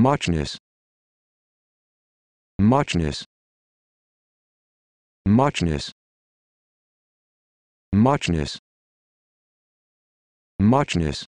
Muchness. Muchness. Muchness. Muchness. Muchness.